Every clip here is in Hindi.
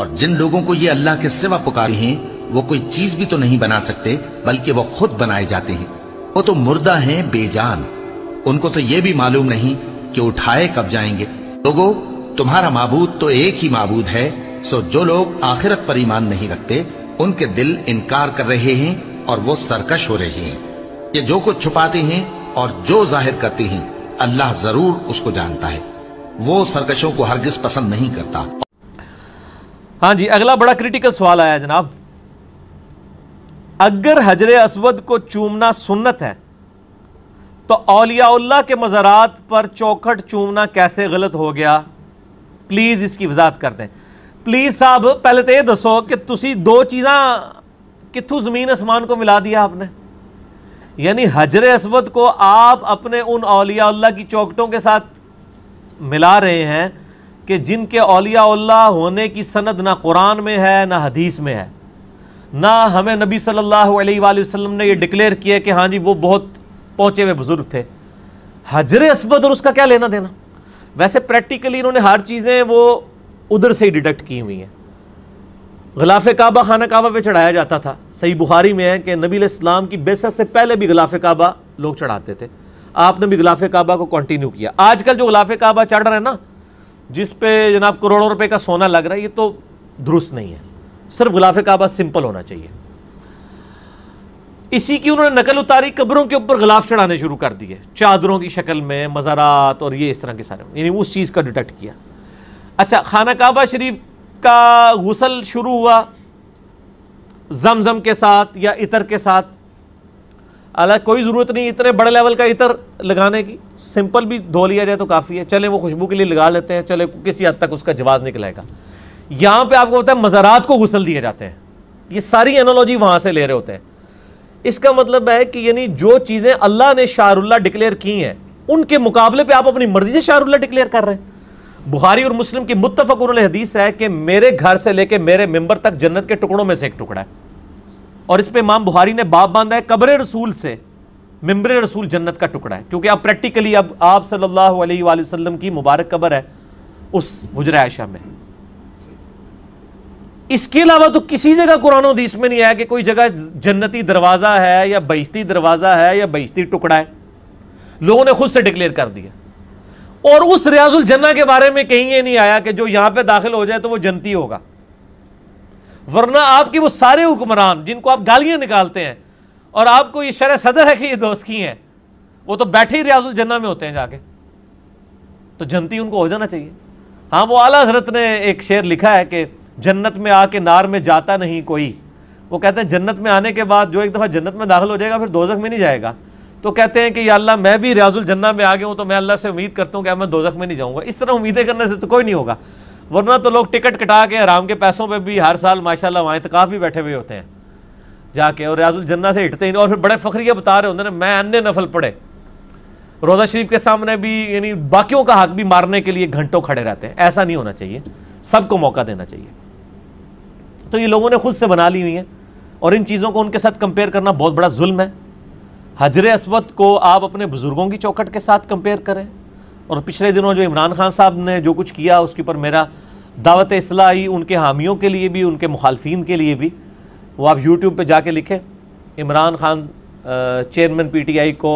और जिन लोगों को ये अल्लाह के सिवा पुकारे हैं वो कोई चीज भी तो नहीं बना सकते बल्कि वो खुद बनाए जाते हैं वो तो मुर्दा हैं बेजान उनको तो ये भी मालूम नहीं कि उठाए कब जाएंगे लोगो तुम्हारा माबूद तो एक ही माबूद है सो जो लोग आखिरत पर ईमान नहीं रखते उनके दिल इनकार कर रहे हैं और वो सरकश हो रहे हैं ये जो कुछ छुपाते हैं और जो जाहिर करते हैं अल्लाह जरूर उसको जानता है वो सरकशों को हरगिज पसंद नहीं करता हाँ जी अगला बड़ा क्रिटिकल सवाल आया जनाब अगर हजर असवद को चूमना सुन्नत है तो औलियाल्ला के मज़ारात पर चौखट चूमना कैसे गलत हो गया प्लीज़ इसकी वजात कर दें प्लीज़ साहब पहले तो यह दसो कि तुम दो चीज़ा कितु ज़मीन आसमान को मिला दिया आपने यानी हजर असवद को आप अपने उन अलियाल्ला की चौकटों के साथ मिला रहे हैं कि जिनके अलियाल्ला होने की सनद ना कुरान में है ना हदीस में है ना हमें नबी सल्लल्लाहु अलैहि वसल्लम ने यह डिक्लेयर किया कि हाँ जी वो बहुत पहुँचे हुए बुज़ुर्ग थे हजर असबद और उसका क्या लेना देना वैसे प्रैक्टिकली इन्होंने हर चीज़ें वो उधर से ही डिटेक्ट की हुई हैं गलाफ काबा खाना काबा पे चढ़ाया जाता था सही बुखारी में है कि नबी इस्लाम की बेसत से पहले भी गलाफ काबा लोग चढ़ाते थे आपने भी गलाफ काबा को कंटिन्यू किया आजकल जो गलाफ काबा चढ़ रहे हैं ना जिस पे जनाब करोड़ों रुपए का सोना लग रहा है ये तो दुरुस्त नहीं है सिर्फ गुलाफ काबा सिंपल होना चाहिए इसी की उन्होंने नकल उतारी कब्रों के ऊपर गुलाफ चढ़ाने शुरू कर दिए चादरों की शक्ल में मज़ारात और ये इस तरह के सारे यानी उस चीज़ का डिटेक्ट किया अच्छा खाना काबा शरीफ का गसल शुरू हुआ जमजम के साथ या इतर के साथ हालांकि कोई ज़रूरत नहीं इतने बड़े लेवल का इतर लगाने की सिंपल भी धो लिया जाए तो काफ़ी है चले वो खुशबू के लिए लगा लेते हैं चले किसी हद तक उसका जवाब निकलेगा यहाँ पे आपको पता है मज़ारात को गुसल दिए जाते हैं ये सारी एनोलॉजी वहाँ से ले रहे होते हैं इसका मतलब है कि यानी जो चीज़ें अल्लाह ने शाहरुल्ला डिक्लेयर की हैं उनके मुकाबले पे आप अपनी मर्जी से शाहरुल्ला डिक्लेयर कर रहे हैं बुहारी और मुस्लिम की मुतफ़ हदीस है कि मेरे घर से लेकर मेरे मेंबर तक जन्नत के टुकड़ों में से एक टुकड़ा है और इस पर इमाम बुहारी ने बाप बांधा है कब्र रसूल से मम्बर रसूल जन्नत का टुकड़ा है क्योंकि अब प्रैक्टिकली अब आप सल्लल्लाहु अलैहि वसल्लम की मुबारक कबर है उस हजरा आयशा में इसके अलावा तो किसी जगह कुरान हदीस में नहीं आया कि कोई जगह जन्नती दरवाज़ा है या बहिश्ती दरवाज़ा है या बहिश्ती टुकड़ा है लोगों ने खुद से डिक्लेयर कर दिया और उस रियाजुल जन्ना के बारे में कहीं ये नहीं आया कि जो यहां पे दाखिल हो जाए तो वो जनती होगा वरना आपके वो सारे हुक्मरान जिनको आप गालियाँ निकालते हैं और आपको ये शरह सदर है कि ये दोस्त की हैं वो तो बैठे ही रियाजुल जन्ना में होते हैं जाके तो जनती उनको हो जाना चाहिए हाँ वो आला हजरत ने एक शेर लिखा है कि जन्नत में आके नार में जाता नहीं कोई वो कहते हैं जन्नत में आने के बाद जो एक दफ़ा जन्नत में दाखिल हो जाएगा फिर दोजक में नहीं जाएगा तो कहते हैं कि या अल्लाह मैं भी रियाजुल जन्ना में आ गया हूँ तो मैं अल्लाह से उम्मीद करता हूँ कि मैं दोजख में नहीं जाऊँगा इस तरह उम्मीदें करने से तो कोई नहीं होगा वरना तो लोग टिकट कटा के आराम के पैसों पे भी हर साल माशाल्लाह वहाँ इतका भी बैठे हुए होते हैं जाके और रियाजुल जन्ना से हटते ही और फिर बड़े फखरिया बता रहे होते हैं मैं अन्य नफल पढ़े रोज़ा शरीफ के सामने भी यानी बाकियों का हक भी मारने के लिए घंटों खड़े रहते हैं ऐसा नहीं होना चाहिए सबको मौका देना चाहिए तो ये लोगों ने खुद से बना ली हुई है और इन चीज़ों को उनके साथ कंपेयर करना बहुत बड़ा जुल्म है हजर असवद को आप अपने बुज़ुर्गों की चौखट के साथ कंपेयर करें और पिछले दिनों जो इमरान खान साहब ने जो कुछ किया उसके ऊपर मेरा दावत असलाह आई उनके हामियों के लिए भी उनके मुखालफी के लिए भी वो आप यूट्यूब पर जाके लिखें Imran Khan chairman P T I को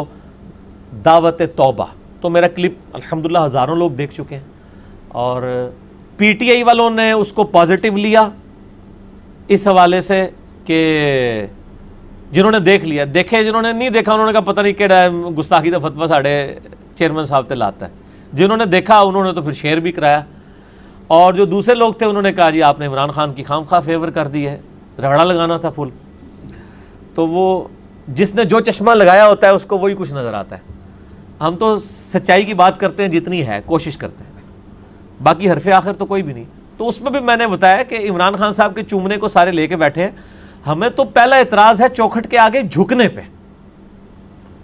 दावत तोबा तो मेरा क्लिप अलहमदिल्ला हज़ारों लोग देख चुके हैं और पी टी आई वालों ने उसको पॉजिटिव लिया इस हवाले से कि जिन्होंने देख लिया देखे जिन्होंने नहीं देखा उन्होंने कहा पता नहीं कि गुस्ताखी का फतवा साढ़े चेयरमैन साहब तो लाता है जिन्होंने देखा उन्होंने तो फिर शेयर भी कराया और जो दूसरे लोग थे उन्होंने कहा जी आपने इमरान खान की खाम खा फेवर कर दी है रगड़ा लगाना था फुल तो वो जिसने जो चश्मा लगाया होता है उसको वही कुछ नज़र आता है हम तो सच्चाई की बात करते हैं जितनी है कोशिश करते हैं बाकी हरफ आखिर तो कोई भी नहीं तो उसमें भी मैंने बताया कि इमरान खान साहब के चूमने को सारे लेके बैठे हैं हमें तो पहला एतराज़ है चौखट के आगे झुकने पर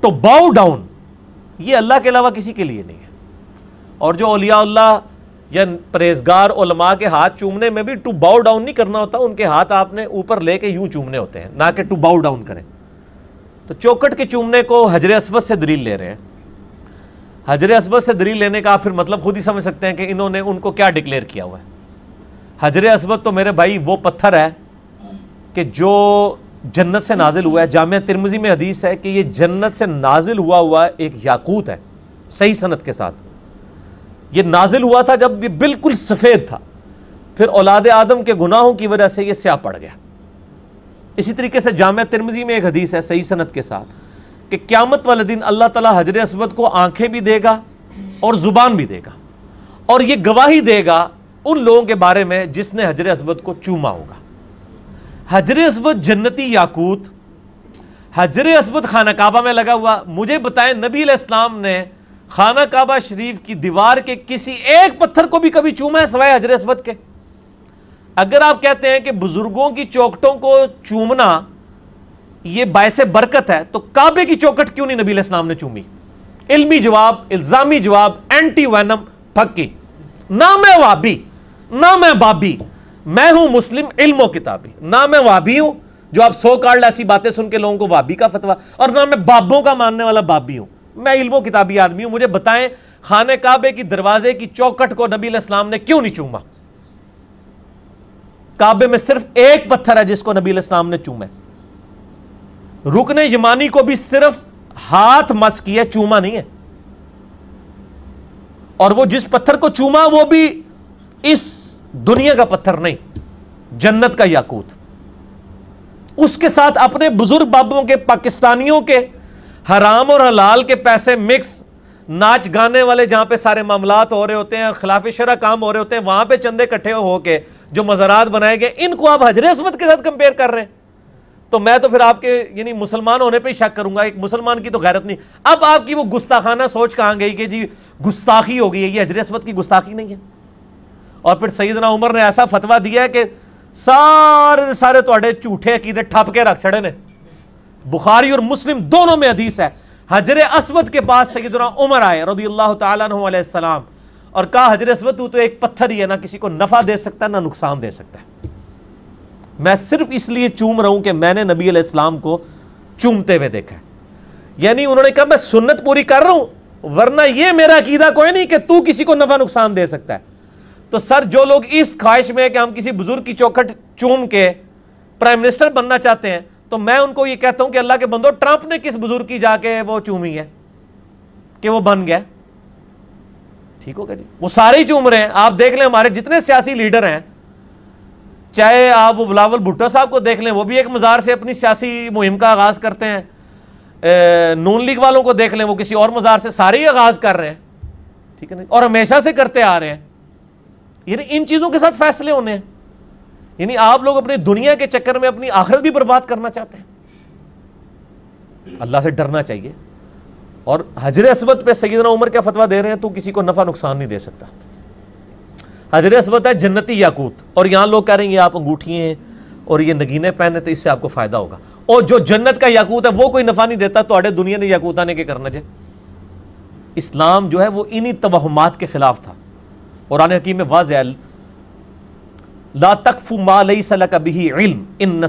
तो बाउ डाउन ये अल्लाह के अलावा किसी के लिए नहीं है और जो अलियाल्ला या परहेजगार ओलमा के हाथ चूमने में भी टू बाउ डाउन नहीं करना होता उनके हाथ आपने ऊपर लेके यूं चूमने होते हैं ना कि टू बाउ डाउन करें तो चौकट के चूमने को हजर असबत से दलील ले रहे हैं हजर असबत से दलील लेने का आप फिर मतलब खुद ही समझ सकते हैं कि इन्होंने उनको क्या डिक्लेयर किया हुआ है हजर असबत तो मेरे भाई वो पत्थर है कि जो जन्नत से नाजिल हुआ है जाम तिरमजी में हदीस है कि ये जन्नत से नाजिल हुआ हुआ एक याकूत है सही सनत के साथ ये नाजिल हुआ था जब ये बिल्कुल सफ़ेद था फिर औलाद आदम के गुनाहों की वजह से यह स्या पड़ गया इसी तरीके से जाम तिरमजी में एक हदीस है सही सनत के साथ कि क्यामत वाले दिन अल्लाह तला हजर असवद को आंखें भी देगा और ज़ुबान भी देगा और यह गवाही देगा उन लोगों के बारे में जिसने हजर असबद को चूमा होगा हजर असबद जन्नती याकूत हजर असवद खानकाबा में लगा हुआ मुझे बताए नबी इस्लाम ने खाना काबा शरीफ की दीवार के किसी एक पत्थर को भी कभी चूमा है सवाए हजर असवद के अगर आप कहते हैं कि बुजुर्गों की चौकटों को चूमना यह बायस बरकत है तो काबे की चौकट क्यों नहीं नबी इस्लाम ने चूमी इल्मी जवाब इल्जामी जवाब एंटी वैनम फक्की ना मैं वाबी ना मैं बाबी मैं हूं मुस्लिम इल्मो किताबी ना मैं वाबी हूं जो आप सो कार्ड ऐसी बातें सुन के लोगों को वाबी का फतवा और ना मैं बाबों का मानने वाला बाबी हूं मैं इल्मो किताबी आदमी हूं मुझे बताएं खान काबे की दरवाजे की चौकट को नबी इस्लाम ने क्यों नहीं चूमा काबे में सिर्फ एक पत्थर है जिसको नबी इस्लाम ने चूमे रुकने यमानी को भी सिर्फ हाथ मस किया चूमा नहीं है और वो जिस पत्थर को चूमा वो भी इस दुनिया का पत्थर नहीं जन्नत का याकूत उसके साथ अपने बुजुर्ग बाबों के पाकिस्तानियों के हराम और हलाल के पैसे मिक्स नाच गाने वाले जहाँ पे सारे मामला हो रहे होते हैं खिलाफ शरा काम हो रहे होते हैं वहाँ पे चंदे कट्ठे होके जो मज़ारात बनाए गए इनको आप हजर असमत के साथ कंपेयर कर रहे हैं तो मैं तो फिर आपके यानी मुसलमान होने पे ही शक करूंगा एक मुसलमान की तो गैरत नहीं अब आपकी वो गुस्ताखाना सोच कहाँ गई कि जी गुस्ताखी हो गई है ये हजर असमत की गुस्ताखी नहीं है और फिर सईदना उमर ने ऐसा फतवा दिया है कि सारे सारे थोड़े झूठे अकीदे ठप के रख छड़े ने बुखारी और मुस्लिम दोनों में हदीस है हजर असवद के पास सईदना उमर आए रदी अल्लाह तम और कहा हजर असवद तू तो एक पत्थर ही है ना किसी को नफ़ा दे सकता है ना नुकसान दे सकता है मैं सिर्फ इसलिए चूम रहा हूं कि मैंने नबी इस्लाम को चूमते हुए देखा है यानी उन्होंने कहा मैं सुन्नत पूरी कर रहा हूं वरना यह मेरा अकीदा कोई नहीं कि तू किसी को नफ़ा नुकसान दे सकता है तो सर जो लोग इस ख्वाहिश में कि हम किसी बुजुर्ग की चौखट चूम के प्राइम मिनिस्टर बनना चाहते हैं तो मैं उनको ये कहता हूं कि अल्लाह के बंदो ट्रंप ने किस बुजुर्ग की जाके वो चूमी है कि वो बन गया ठीक हो गया जी वो सारे ही चूम रहे हैं आप देख लें हमारे जितने सियासी लीडर हैं चाहे आप वो बिलावल भुट्टो साहब को देख लें वो भी एक मज़ार से अपनी सियासी मुहिम का आगाज़ करते हैं नून लीग वालों को देख लें वो किसी और मज़ार से सारे ही आगाज़ कर रहे हैं ठीक है ना और हमेशा से करते आ रहे हैं यानी इन चीज़ों के साथ फैसले होने हैं यानी आप लोग अपने दुनिया के चक्कर में अपनी आखिरत भी बर्बाद करना चाहते हैं अल्लाह से डरना चाहिए और हजर असबत पे सैदना उमर क्या फतवा दे रहे हैं तो किसी को नफा नुकसान नहीं दे सकता हजर असबत है जन्नती याकूत और यहां लोग कह रहे हैं ये आप अंगूठी हैं और ये नगीने पहने तो इससे आपको फायदा होगा और जो जन्नत का याकूत है वो कोई नफा नहीं देता तो अड़े दुनिया ने याकूता ने क्या करना चाहिए इस्लाम जो है वो इन्हीं तवहमात के खिलाफ था और आने हकीम वाज ला तकफु बिही इल्म इन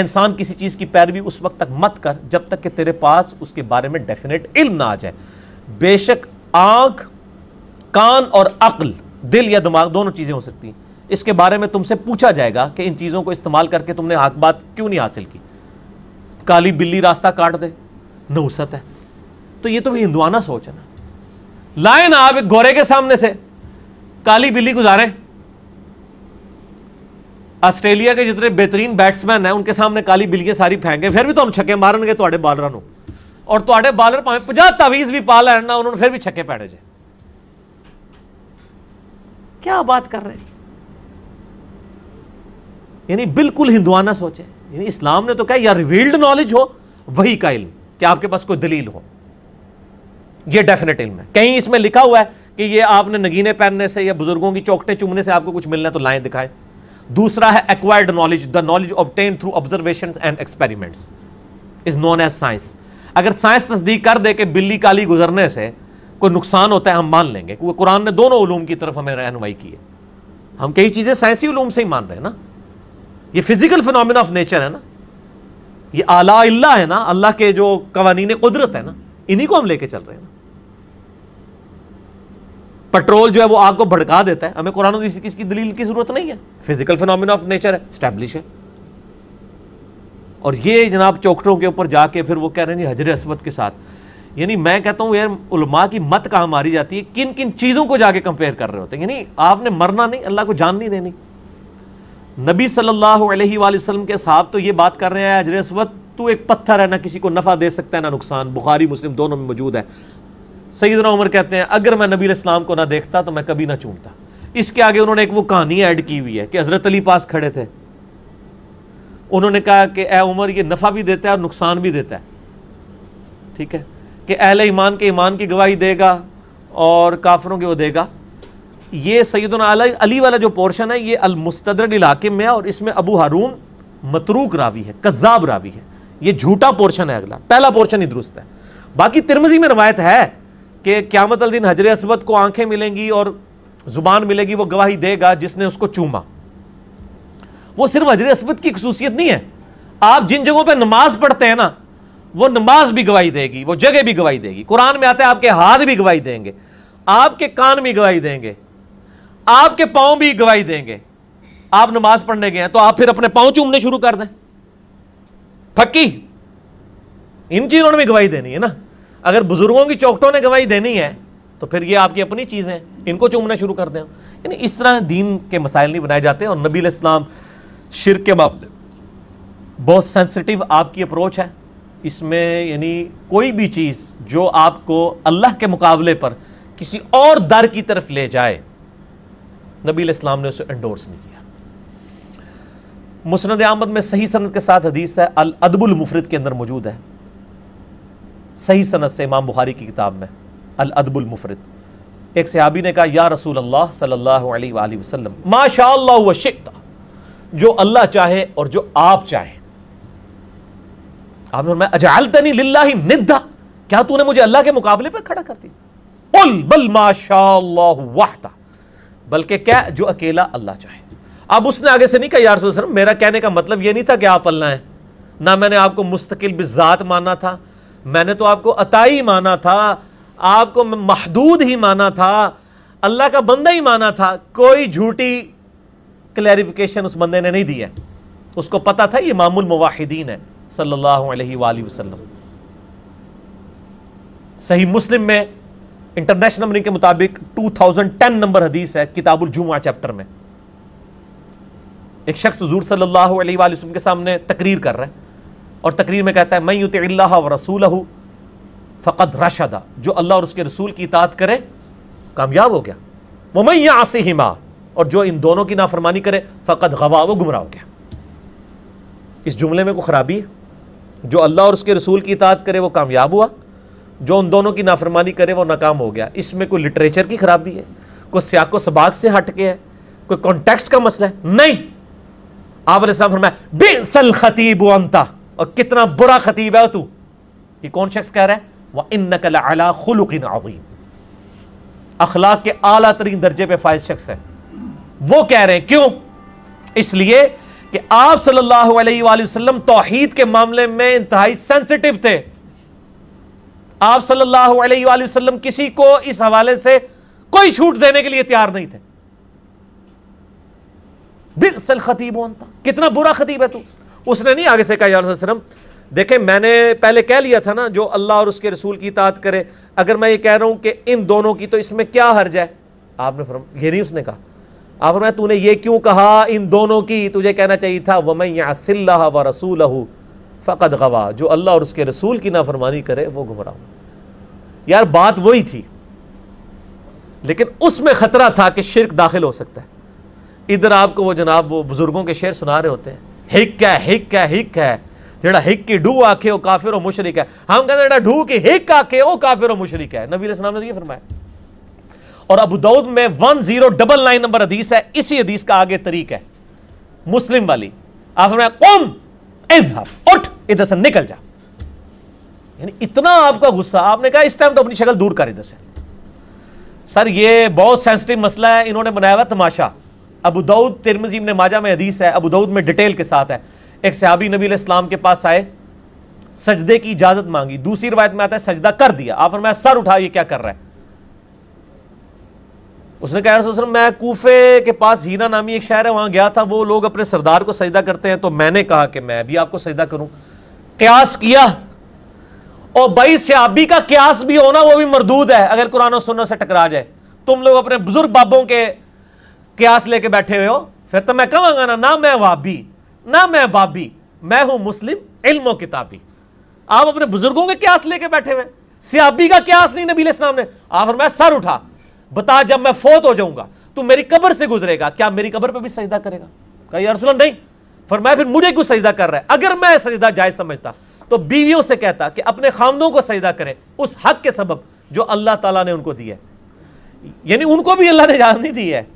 इंसान किसी चीज़ की पैरवी उस वक्त तक मत कर जब तक कि तेरे पास उसके बारे में डेफिनेट इल्म ना आ जाए बेशक आंख कान और अक्ल दिल या दिमाग दोनों चीज़ें हो सकती हैं इसके बारे में तुमसे पूछा जाएगा कि इन चीज़ों को इस्तेमाल करके तुमने हक बात क्यों नहीं हासिल की काली बिल्ली रास्ता काट दे नौसत है तो ये तो हिंदुआना सोच है ना लाए ना आप एक गोरे के सामने से काली बिल्ली गुजारे ਆਸਟ੍ਰੇਲੀਆ ਦੇ ਜਿਤਨੇ ਬਿਹਤਰੀਨ ਬੈਟਸਮੈਨ ਹੈ ਉਨਕੇ ਸਾਹਮਣੇ ਕਾਲੀ ਬਿੱਲੀਆਂ ਸਾਰੀ ਫੈਂਗੇ ਫਿਰ ਵੀ ਤੁਹਾਨੂੰ ਛੱਕੇ ਮਾਰਨਗੇ ਤੁਹਾਡੇ ਬਾਲਰਾਂ ਨੂੰ ਔਰ ਤੁਹਾਡੇ ਬਾਲਰ ਭਾਵੇਂ 50 ਤਾਵੀਜ਼ ਵੀ ਪਾ ਲੈਣ ਨਾ ਉਹਨਾਂ ਨੂੰ ਫਿਰ ਵੀ ਛੱਕੇ ਪੈਣੇ ਜੇ ਕੀ ਬਾਤ ਕਰ ਰਹੇ यानी बिल्कुल हिंदुआना सोचे यानी इस्लाम ने तो कहा या रिवील्ड नॉलेज हो वही का इल्म कि आपके पास कोई दलील हो ये डेफिनेट इल्म है कहीं इसमें लिखा हुआ है कि ये आपने नगीने पहनने से या बुजुर्गों की चौकटें चुमने से आपको कुछ मिलना तो लाएं दिखाएं दूसरा है acquired knowledge the knowledge obtain through observation and experiments is known as science अगर साइंस तस्दीक कर दे कि बिल्ली काली गुजरने से कोई नुकसान होता है हम मान लेंगे क्योंकि कुरान ने दोनों उलूम की तरफ हमें रहनुमाई की है हम कई चीज़ें साइंसी उलूम से ही मान रहे हैं ना ये फिजिकल फिनमिना ऑफ नेचर है ना ये आला है ना अल्लाह के जो कवानीन कुदरत है ना इन्हीं को हम लेके चल रहे हैं ना पेट्रोल जो है वो आग को भड़का देता है हमें कुरान इसकी दलील की जरूरत नहीं है फिजिकल फिनोमिना ऑफ नेचर है स्टैब्लिश है और ये जनाब चौकटों के ऊपर जाके फिर वो कह रहे हैं हजर असवद के साथ यानी मैं कहता हूँ यार उलमा की मत कहाँ मारी जाती है किन किन चीज़ों को जाके कंपेयर कर रहे होते हैं यानी आपने मरना नहीं अल्लाह को जान नहीं देनी नबी सल्लल्लाहु अलैहि वसल्लम के साहब तो ये बात कर रहे हैं हजर असवद तू एक पत्थर है ना किसी को नफ़ा दे सकता है ना नुकसान बुखारी मुस्लिम दोनों में मौजूद है सईद उमर कहते हैं अगर मैं नबी इस्लाम को ना देखता तो मैं कभी ना चूमता इसके आगे उन्होंने एक वो कहानी ऐड की हुई है कि हज़रत अली पास खड़े थे उन्होंने कहा कि ए उमर ये नफ़ा भी देता है और नुकसान भी देता है ठीक है कि अहल ईमान के ईमान की गवाही देगा और काफरों के वो देगा ये सईद अली वाला जो पोर्शन है ये अलमुस्तरद इलाके में है और इसमें अबू हारून मतरूक रावी है कज़ाब रावी है ये झूठा पोर्शन है अगला पहला पोर्शन ही दुरुस्त है बाकी तिरमजी में रवायत है कि क्यामत दिन हजर असवद को आंखें मिलेंगी और ज़ुबान मिलेगी वो गवाही देगा जिसने उसको चूमा वो सिर्फ हजर असवद की खसूसियत नहीं है आप जिन जगहों पर नमाज पढ़ते हैं ना वो नमाज भी गवाही देगी वो जगह भी गवाही देगी कुरान में आता है आपके हाथ भी गवाही देंगे आपके कान भी गवाही देंगे आपके पाँव भी गवाही देंगे आप नमाज पढ़ने गए हैं तो आप फिर अपने पाँव चूमने शुरू कर दें फक्की इन चीज़ों ने भी गवाही देनी है ना अगर बुजुर्गों की चौकटों ने गवाही देनी है तो फिर ये आपकी अपनी चीज़ है इनको चूमना शुरू कर दें यानी इस तरह दीन के मसाइल नहीं बनाए जाते और नबी इस्लाम शिर के मामले बहुत सेंसिटिव आपकी अप्रोच है इसमें यानी कोई भी चीज़ जो आपको अल्लाह के मुकाबले पर किसी और दर की तरफ ले जाए नबी इस्लाम ने उसे एंडोर्स नहीं किया मुसनद आमद में सही सनद के साथ हदीस है अल अदबुल मुफरत के अंदर मौजूद है सही सनत से इमाम बुखारी की किताब में अल अदबुल मुफरत एक सहाबी ने कहा या रसूल अल्लाह सल्लल्लाहु अलैहि वसल्लम माशा व शिकता जो अल्लाह चाहे और जो आप चाहे आपने मैं अजालतनी लिल्ला निद्दा क्या तूने मुझे अल्लाह के मुकाबले पर खड़ा कर दिया बल बल माशा वाहता बल्कि क्या जो अकेला अल्लाह चाहे अब उसने आगे से नहीं कहा यार मेरा कहने का मतलब यह नहीं था कि आप अल्लाह हैं ना मैंने आपको मुस्तकिल बिजात माना था मैंने तो आपको अताई माना था आपको महदूद ही माना था अल्लाह का बंदा ही माना था कोई झूठी क्लैरिफिकेशन उस बंदे ने नहीं दी है उसको पता था ये मामूल मुवाहिदीन है सल्लल्लाहु अलैहि वसल्लम सही मुस्लिम में इंटरनेशनल नंबरिंग के मुताबिक 2010 नंबर हदीस है किताबुल जुमा चैप्टर में एक शख्स हजूर सल्लल्लाहु अलैहि वसल्लम के सामने तकरीर कर रहा है और तकरीर में कहता है मैं युत व रसूल फ़कत रशदा जो अल्लाह और उसके रसूल की इतात करे कामयाब हो गया वो मैं यहाँ आसी माँ और जो इन दोनों की नाफरमानी करे फ़कत गवा वो गुमराह हो गया इस जुमले में कोई ख़राबी है जो अल्लाह और उसके रसूल की इतात करे वो कामयाब हुआ जो उन दोनों की नाफरमानी करे वो नाकाम हो गया इसमें कोई लिटरेचर की ख़राबी है कोई सियाको सबाक से हट के है कोई कॉन्टेक्स्ट का मसला है नहीं आप फरमाया बेसल खतीब अंता और कितना बुरा खतीब है तू कि कौन शख्स कह रहा है वह इन नकल अला अखलाक के आला तरीन दर्जे पे फायज शख्स है वो कह रहे हैं क्यों इसलिए कि आप सल्लल्लाहु अलैहि वसल्लम तोहहीद के मामले में इंतहाई सेंसिटिव थे आप सल्लल्लाहु अलैहि वसल्लम किसी को इस हवाले से कोई छूट देने के लिए तैयार नहीं थे बिल्सल खतीब होता कितना बुरा खतीब है तू उसने नहीं आगे से कहा यारम देखें मैंने पहले कह लिया था ना जो अल्लाह और उसके रसूल की इतात करे अगर मैं ये कह रहा हूँ कि इन दोनों की तो इसमें क्या हर्ज है आपने फरम ये नहीं उसने कहा आप मैं तूने ये क्यों कहा इन दोनों की तुझे कहना चाहिए था मैं यासिल्ला व रसूल फ़कत गवा जो अल्लाह और उसके रसूल की नाफरमानी करे वो गुमराह यार बात वही थी लेकिन उसमें ख़तरा था कि शिरक दाखिल हो सकता है इधर आपको वो जनाब वो बुज़ुर्गों के शेर सुना रहे होते हैं हिक है हिक है हिक है जरा हिक की डू आखे वो काफिर और मुशरक है हम कहते हैं डू की हिक आखे वो काफिर और मुशरक है नबी इस्लाम ने तो ये फरमाया और अबू दाऊद में one zero double nine number हदीस है इसी हदीस का आगे तरीक है मुस्लिम वाली आप फरमाया कौम इधर उठ इधर से निकल जा यानी इतना आपका गुस्सा आपने कहा इस टाइम तो अपनी शक्ल दूर कर इधर से सर ये बहुत सेंसिटिव मसला है इन्होंने बनाया हुआ तमाशा अबू दाऊद तिरमजी ने माजा में हदीस है अबू दाऊद में डिटेल के साथ है एक सहाबी नबी इस्लाम के पास आए सजदे की इजाजत मांगी दूसरी रवायत में आता है सजदा कर दिया आप फरमाया सर उठा ये क्या कर रहा है उसने कहा यार मैं कूफे के पास हीरा नामी एक शहर है वहां गया था वो लोग अपने सरदार को सजदा करते हैं तो मैंने कहा कि मैं भी आपको सजदा करूं क्यास किया और भाई सियाबी का क्यास भी होना वो भी मरदूद है अगर कुरान सुनने से टकरा जाए तुम लोग अपने बुजुर्ग बाबों के क्यास लेके बैठे हुए हो फिर तो मैं कहूँगा ना ना मैं वाबी ना मैं बाबी मैं हूं मुस्लिम इल्मो किताबी आप अपने बुजुर्गों के क्यास लेके बैठे हुए सियाबी का क्यास नहीं नबील इस्लाम ने आप मैं सर उठा बता जब मैं फोत हो जाऊंगा तू मेरी कब्र से गुजरेगा क्या मेरी कब्र पर भी सजदा करेगा कही अरसुल नहीं फिर मैं फिर मुझे क्यों सजदा कर रहा है अगर मैं सजदा जायज समझता तो बीवियों से कहता कि अपने खामदों को सजदा करें उस हक के सबब जो अल्लाह ताला ने उनको दिया है यानी उनको भी अल्लाह ने इजाजत नहीं दी है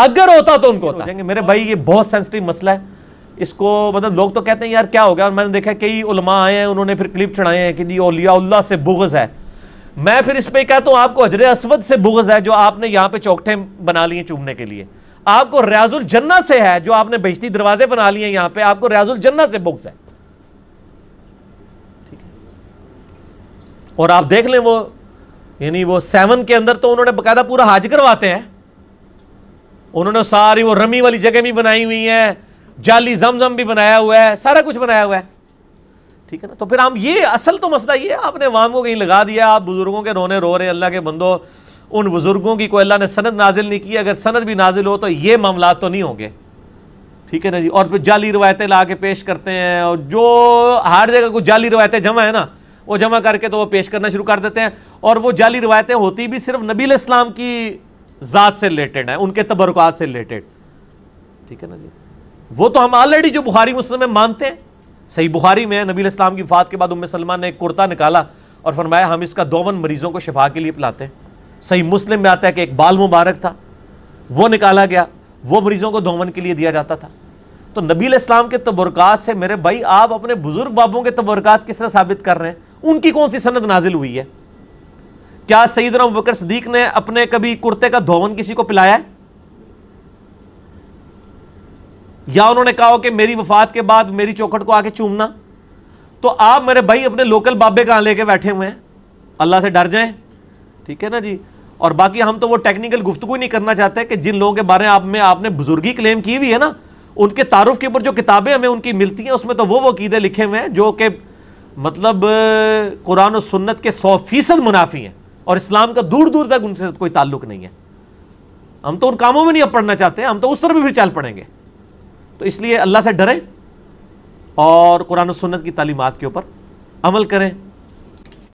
अगर होता तो उनको होता हो मेरे भाई ये बहुत सेंसिटिव मसला है इसको मतलब लोग तो कहते हैं यार क्या हो गया और मैंने देखा कई उलमा आए हैं उन्होंने फिर क्लिप चढ़ाए हैं कि जी ओलियाल्ला से बुगज है मैं फिर इस पर कहता तो हूँ आपको हजर असवद से बुगज है जो आपने यहाँ पे चौकठे बना लिए चूमने के लिए आपको रियाजुल जन्ना से है जो आपने बेचती दरवाजे बना लिए यहाँ पे आपको रियाजुल जन्ना से बुगज है और आप देख लें वो यानी वो सेवन के अंदर तो उन्होंने बकायदा पूरा हाज करवाते हैं उन्होंने सारी वो रमी वाली जगह भी बनाई हुई है जाली जमजम भी बनाया हुआ है सारा कुछ बनाया हुआ है ठीक है ना तो फिर हम ये असल तो मसला ये आपने वाम को कहीं लगा दिया आप बुजुर्गों के रोने रो रहे अल्लाह के बंदो उन बुजुर्गों की कोई अल्लाह ने सनत नाजिल नहीं की अगर सनत भी नाजिल हो तो ये मामला तो नहीं होंगे ठीक है ना जी और फिर जाली रवायतें ला के पेश करते हैं और जो हर जगह कुछ जाली रवायतें जमा है ना वो जमा करके तो वो पेश करना शुरू कर देते हैं और वो जाली रवायतें होती भी सिर्फ नबी इस्लाम की ज़ात से रिलेटेड है उनके तबरक़ात से रिलेटेड ठीक है ना जी वो तो हम ऑलरेडी जो बुहारी मुस्लिम में मानते हैं सही बुहारी में नबी इस्लाम की फात के बाद उम सलमान ने एक कुर्ता निकाला और फरमाया हम इसका दोवन मरीज़ों को शिफा के लिए पिलाते हैं सही मुस्लिम में आता है कि एक बाल मुबारक था वो निकाला गया वो मरीज़ों को दोवन के लिए दिया जाता था तो नबी इस्लाम के तबरक़ात से मेरे भाई आप अपने बुज़ुर्ग बाबों के तबरक़ात किस तरह साबित कर रहे हैं उनकी कौन सी सनत नाजिल हुई है क्या सईदना बकर सदीक ने अपने कभी कुर्ते का धोवन किसी को पिलाया है या उन्होंने कहा हो कि मेरी वफात के बाद मेरी चौखट को आके चूमना तो आप मेरे भाई अपने लोकल बाबे कहाँ लेके बैठे हुए हैं अल्लाह से डर जाएं ठीक है ना जी और बाकी हम तो वो टेक्निकल गुफ्तु नहीं करना चाहते कि जिन लोगों के बारे में आप में आपने बुजुर्गी क्लेम की हुई है ना उनके तारुफ के ऊपर जो किताबें हमें उनकी मिलती हैं उसमें तो वो वो कीदे लिखे हुए हैं जो कि मतलब कुरान और सुन्नत के सौ फीसद मुनाफी हैं और इस्लाम का दूर दूर तक उनसे कोई ताल्लुक नहीं है हम तो उन कामों में नहीं अब पढ़ना चाहते हम तो उस तरफ भी फिर चल पड़ेंगे तो इसलिए अल्लाह से डरें और कुरान सुन्नत की तालीमत के ऊपर अमल करें